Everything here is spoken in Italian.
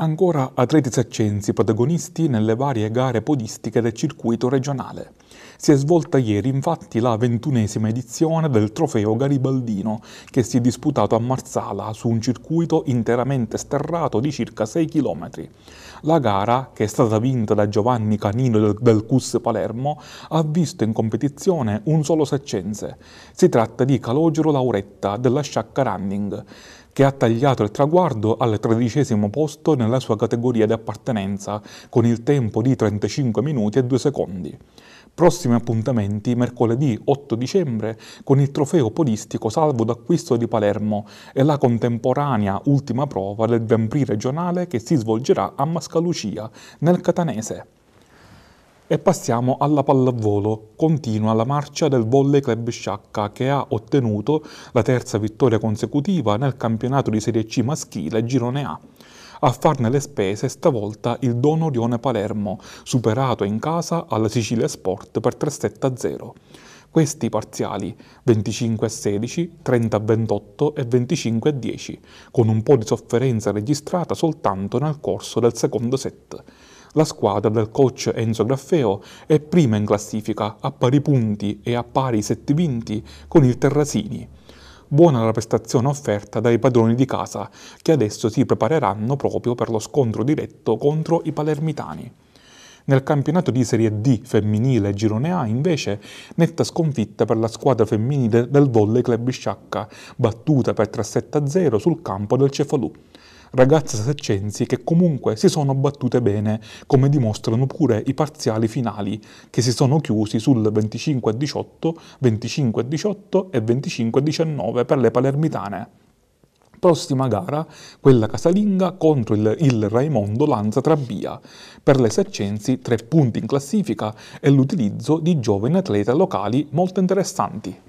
Ancora atleti saccensi protagonisti nelle varie gare podistiche del circuito regionale. Si è svolta ieri infatti la ventunesima edizione del trofeo Garibaldino che si è disputato a Marsala su un circuito interamente sterrato di circa 6 km. La gara, che è stata vinta da Giovanni Canino del, del Cus Palermo, ha visto in competizione un solo saccense. Si tratta di Calogero Lauretta della Sciacca Running che ha tagliato il traguardo al tredicesimo posto nella sua categoria di appartenenza, con il tempo di 35 minuti e 2 secondi. Prossimi appuntamenti mercoledì 8 dicembre con il trofeo podistico salvo d'acquisto di Palermo e la contemporanea ultima prova del Grand Prix regionale che si svolgerà a Mascalucia, nel Catanese. E passiamo alla pallavolo. Continua la marcia del Volley Club Sciacca che ha ottenuto la terza vittoria consecutiva nel campionato di Serie C maschile Girone A. A farne le spese stavolta il Don Orione Palermo, superato in casa alla Sicilia Sport per 3-0. 7 Questi parziali 25 a 16, 30 a 28 e 25 a 10, con un po' di sofferenza registrata soltanto nel corso del secondo set la squadra del coach Enzo Graffeo è prima in classifica a pari punti e a pari 7 vinti con il Terrasini. Buona la prestazione offerta dai padroni di casa che adesso si prepareranno proprio per lo scontro diretto contro i palermitani. Nel campionato di Serie D femminile Girone A, invece, netta sconfitta per la squadra femminile del Volley Club Sciacca, battuta per 3-7-0 sul campo del Cefalù ragazze saccensi che comunque si sono battute bene, come dimostrano pure i parziali finali, che si sono chiusi sul 25 a 18, 25 a 18 e 25 a 19 per le palermitane. Prossima gara, quella casalinga contro il, il Raimondo Lanza Trabbia. Per le Saccensi tre punti in classifica e l'utilizzo di giovani atlete locali molto interessanti.